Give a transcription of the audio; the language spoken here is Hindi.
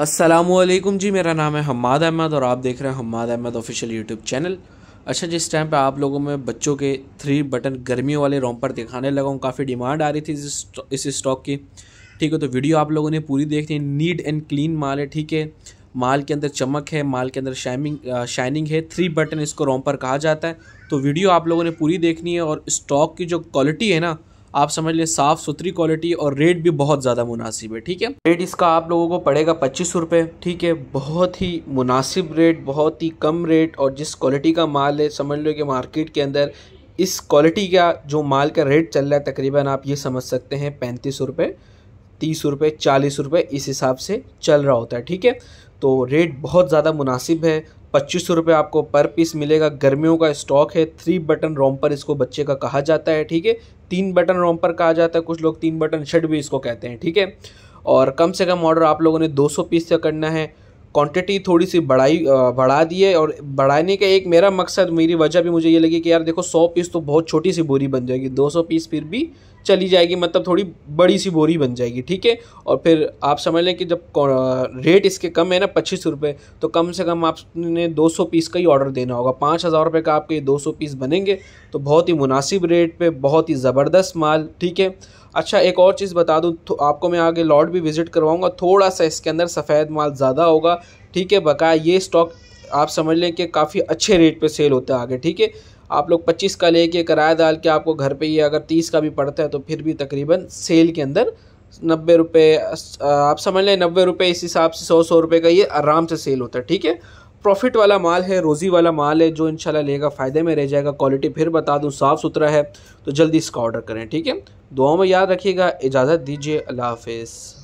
असलम जी मेरा नाम है हमाद अहमद और आप देख रहे हैं Hamad Ahmed official YouTube channel अच्छा जिस टाइम पे आप लोगों में बच्चों के थ्री बटन गर्मियों वाले रोमपर दिखाने लगा हूँ काफ़ी डिमांड आ रही थी इस स्टॉक की ठीक है तो वीडियो आप लोगों ने पूरी देखनी है नीट एंड क्लीन माल है ठीक है माल के अंदर चमक है माल के अंदर शाइनिंग शाइनिंग है थ्री बटन इसको रोमपर कहा जाता है तो वीडियो आप लोगों ने पूरी देखनी है और स्टॉक की जो क्वालिटी है ना आप समझ लिए साफ़ सुथरी क्वालिटी और रेट भी बहुत ज़्यादा मुनासिब है ठीक है रेट इसका आप लोगों को पड़ेगा पच्चीस रुपये ठीक है बहुत ही मुनासिब रेट बहुत ही कम रेट और जिस क्वालिटी का माल है समझ लो कि मार्केट के अंदर इस क्वालिटी का जो माल का रेट चल रहा है तकरीबन आप ये समझ सकते हैं पैंतीस रुपये तीस रुपये चालीस रुपये इस हिसाब से चल रहा होता है ठीक है तो रेट बहुत ज़्यादा मुनासिब है पच्चीस सौ रुपये आपको पर पीस मिलेगा गर्मियों का स्टॉक है थ्री बटन रोमपर इसको बच्चे का कहा जाता है ठीक है तीन बटन रोमपर कहा जाता है कुछ लोग तीन बटन शर्ट भी इसको कहते हैं ठीक है और कम से कम ऑर्डर आप लोगों ने 200 पीस से करना है क्वांटिटी थोड़ी सी बढ़ाई बढ़ा दी है और बढ़ाने का एक मेरा मकसद मेरी वजह भी मुझे ये लगी कि यार देखो सौ पीस तो बहुत छोटी सी बोरी बन जाएगी दो सौ पीस फिर भी चली जाएगी मतलब थोड़ी बड़ी सी बोरी बन जाएगी ठीक है और फिर आप समझ लें कि जब रेट इसके कम है ना पच्चीस रुपये तो कम से कम आपने दो सौ पीस का ही ऑर्डर देना होगा पाँच हज़ार रुपये का आपके दो सौ पीस बनेंगे तो बहुत ही मुनासिब रेट पर बहुत ही ज़बरदस्त माल ठीक है अच्छा एक और चीज़ बता दूँ तो आपको मैं आगे लॉट भी विज़िट करवाऊँगा थोड़ा सा इसके अंदर सफ़ेद माल ज़्यादा होगा ठीक है बकाया ये स्टॉक आप समझ लें कि काफ़ी अच्छे रेट पर सेल होता है आगे ठीक है आप लोग पच्चीस का लेके किराया डाल के आपको घर पे ही अगर तीस का भी पड़ता है तो फिर भी तकरीबन सेल के अंदर नब्बे रुपये आप समझ लें नब्बे रुपये इस हिसाब से सौ सौ रुपये का ये आराम से सेल होता है ठीक है प्रॉफिट वाला माल है रोज़ी वाला माल है जो इंशाल्लाह लेगा फ़ायदे में रह जाएगा क्वालिटी फिर बता दूँ साफ़ सुथरा है तो जल्दी इसका ऑर्डर करें ठीक है दुआओं में याद रखिएगा इजाज़त दीजिए अल्लाह हाफिज़